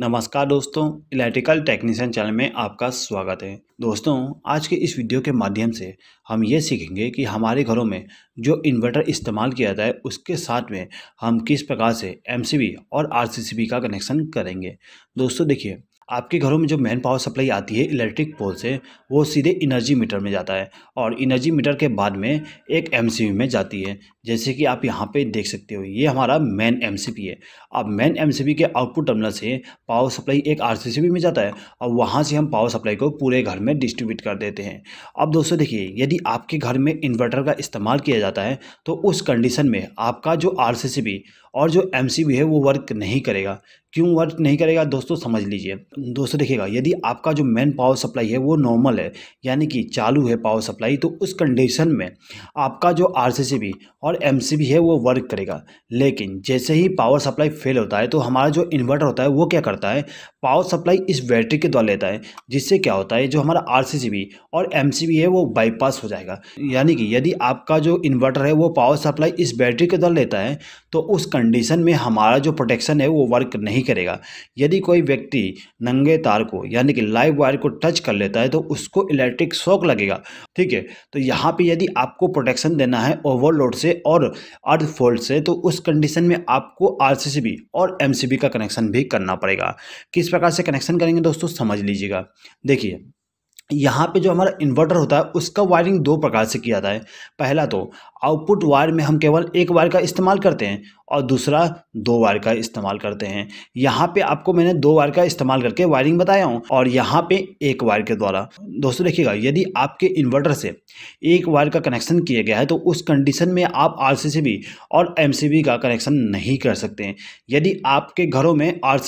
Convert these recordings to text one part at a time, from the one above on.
नमस्कार दोस्तों electrical technician channel में आपका स्वागत है दोस्तों आज के इस वीडियो के माध्यम से हम ये सीखेंगे कि हमारे घरों में जो इन्वर्टर इस्तेमाल किया जाता है उसके साथ में हम किस प्रकार से एमसीबी और आरसीसीबी का कनेक्शन करेंगे दोस्तों देखिए आपके घरों में जो मेन पावर सप्लाई आती है इलेक्ट्रिक पोल से वो सीधे इनर्जी मीटर में जाता है और इनर्जी मीटर के बाद में एक एमसीबी में जाती है जैसे कि आप यहाँ पे देख सकते हो ये हमारा मेन एमसीपी है अब मेन एमसीपी के आउटपुट टर्मिनल से पावर सप्लाई एक आरसीसीबी में जाता है और वहाँ से हम पावर सप्लाई को पूरे घर में डिस्ट्रीब्यूट कर देते हैं अब दोस्तों देखिए यदि आपके घर में इन्वर्टर का इस्तेमाल किया जाता है तो उस कंडीशन में आपका जो आर और जो एम है वो वर्क नहीं करेगा क्यों वर्क नहीं करेगा दोस्तों समझ लीजिए दोस्तों देखिएगा यदि आपका जो मेन पावर सप्लाई है वो नॉर्मल है यानी कि चालू है पावर सप्लाई तो उस कंडीशन में आपका जो आर और पर एम है वो वर्क करेगा लेकिन जैसे ही पावर सप्लाई फेल होता है तो हमारा जो इन्वर्टर होता है वो क्या करता है पावर सप्लाई इस बैटरी के द्वारा लेता है जिससे क्या होता है जो हमारा आर और एम है वो बाईपास हो जाएगा यानी कि यदि आपका जो इन्वर्टर है वो पावर सप्लाई इस बैटरी के द्वारा लेता है तो उस कंडीशन में हमारा जो प्रोटेक्शन है वो वर्क नहीं करेगा यदि कोई व्यक्ति नंगे तार को यानी कि लाइव वायर को टच कर लेता है तो उसको इलेक्ट्रिक शॉक लगेगा ठीक है तो यहाँ पर यदि आपको प्रोटेक्शन देना है ओवरलोड से और अर्थ फॉल्ट से तो उस कंडीशन में आपको आर और एम का कनेक्शन भी करना पड़ेगा किस प्रकार से कनेक्शन करेंगे दोस्तों समझ लीजिएगा देखिए यहाँ पे जो हमारा इन्वर्टर होता है उसका वायरिंग दो प्रकार से किया जाता है पहला तो आउटपुट वायर में हम केवल एक वायर का इस्तेमाल करते हैं और दूसरा दो वायर का इस्तेमाल करते हैं यहाँ पे आपको मैंने दो वायर का इस्तेमाल करके वायरिंग बताया हूँ और यहाँ पे एक वायर के द्वारा दोस्तों देखिएगा यदि आपके इन्वर्टर से एक वायर का कनेक्शन किया गया है तो उस कंडीशन में आप आर और एम का कनेक्शन नहीं कर सकते हैं यदि आपके घरों में आर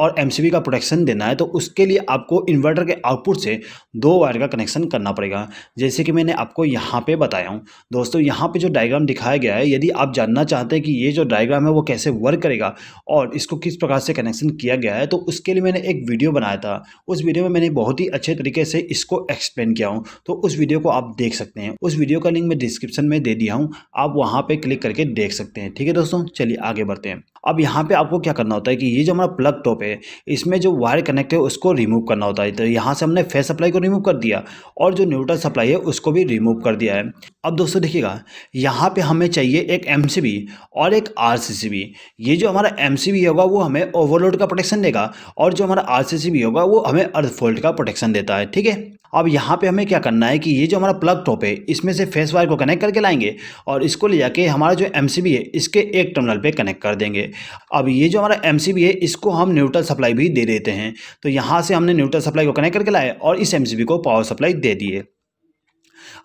और एम का प्रोटेक्शन देना है तो उसके लिए आपको इन्वर्टर के आउटपुट से दो वायर का कनेक्शन करना पड़ेगा जैसे कि मैंने आपको यहाँ पे बताया हूँ दोस्तों यहाँ पे जो डायग्राम दिखाया गया है यदि आप जानना चाहते हैं कि ये जो डायग्राम है वो कैसे वर्क करेगा और इसको किस प्रकार से कनेक्शन किया गया है तो उसके लिए मैंने एक वीडियो बनाया था उस वीडियो में मैंने बहुत ही अच्छे तरीके से इसको एक्सप्लेन किया हूँ तो उस वीडियो को आप देख सकते हैं उस वीडियो का लिंक मैं डिस्क्रिप्शन में दे दिया हूँ आप वहाँ पर क्लिक करके देख सकते हैं ठीक है दोस्तों चलिए आगे बढ़ते हैं अब यहाँ पे आपको क्या करना होता है कि ये जो हमारा प्लग टॉप है इसमें जो वायर कनेक्ट है उसको रिमूव करना होता है तो यहाँ से हमने फेस सप्लाई को रिमूव रिमूव कर दिया और जो न्यूट्रल सप्लाई है उसको भी रिमूव कर दिया है अब दोस्तों देखिएगा यहाँ पे हमें चाहिए एक एम और एक आर ये जो हमारा एम होगा वो हमें ओवरलोड का प्रोटेक्शन देगा और जो हमारा आर होगा वो हमें अर्थफोल्ड का प्रोटेक्शन देता है ठीक है अब यहाँ पे हमें क्या करना है कि ये जो हमारा प्लग टॉप है इसमें से फेस वायर को कनेक्ट करके लाएंगे और इसको ले जाके हमारा जो एम है इसके एक टर्मिनल पे कनेक्ट कर देंगे अब ये जो हमारा एम है इसको हम न्यूट्रल सप्लाई भी दे देते हैं तो यहाँ से हमने न्यूट्रल सप्लाई को कनेक्ट करके लाए और इस एम को पावर सप्लाई दे दिए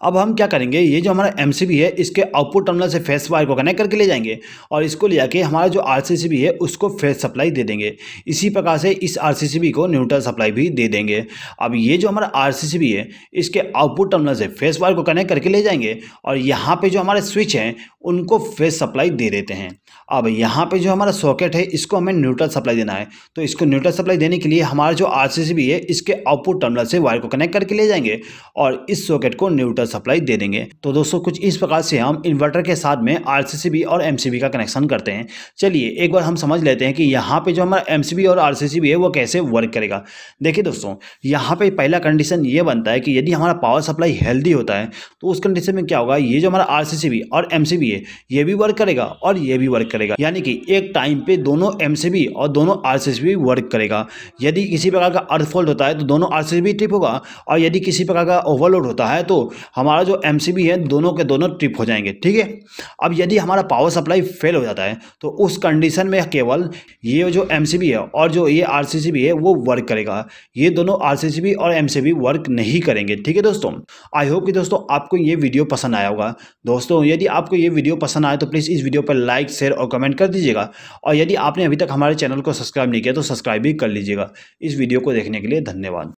अब हम क्या करेंगे ये जो हमारा एम है इसके आउटपुट टर्मिनल से फेस वायर को कनेक्ट करके ले जाएंगे और इसको ले जाके हमारा जो आर है उसको फेस सप्लाई दे देंगे इसी प्रकार से इस आर को न्यूट्रल सप्लाई भी दे देंगे अब ये जो हमारा आर है इसके आउटपुट टर्मिनल से फेस वायर को कनेक्ट करके ले जाएंगे और यहाँ पर जो हमारे स्विच हैं उनको फेस सप्लाई दे देते हैं अब यहाँ पर जो हमारा सॉकेट है इसको हमें न्यूट्रल सप्लाई देना है तो इसको न्यूट्रल सप्लाई देने के लिए हमारा जो आर है इसके आउटपुट टर्मिनल से वायर को कनेक्ट करके ले जाएंगे और इस सॉकेट को न्यूट्रल सप्लाई दे देंगे तो दोस्तों कुछ इस प्रकार से हम इन्वर्टर के साथ में आर और एम का कनेक्शन करते हैं चलिए एक बार हम समझ लेते हैं कि यहाँ पे जो हमारा एम और आर है वो कैसे वर्क करेगा देखिए दोस्तों यहाँ पे पहला कंडीशन ये बनता है कि यदि हमारा पावर सप्लाई हेल्दी होता है तो उस कंडीशन में क्या होगा ये जो हमारा आर और एम है ये भी वर्क करेगा और ये भी वर्क करेगा यानी कि एक टाइम पे दोनों एम और दोनों आर वर्क करेगा यदि किसी प्रकार का अर्थफॉल्ट होता है तो दोनों आर ट्रिप होगा और यदि किसी प्रकार का ओवरलोड होता है तो हमारा जो एम है दोनों के दोनों ट्रिप हो जाएंगे ठीक है अब यदि हमारा पावर सप्लाई फेल हो जाता है तो उस कंडीशन में केवल ये जो एम है और जो ये आर है वो वर्क करेगा ये दोनों आर और एम वर्क नहीं करेंगे ठीक है दोस्तों आई होप कि दोस्तों आपको ये वीडियो पसंद आया होगा दोस्तों यदि आपको ये वीडियो पसंद आए तो प्लीज़ इस वीडियो पर लाइक शेयर और कमेंट कर दीजिएगा और यदि आपने अभी तक हमारे चैनल को सब्सक्राइब नहीं किया तो सब्सक्राइब भी कर लीजिएगा इस वीडियो को देखने के लिए धन्यवाद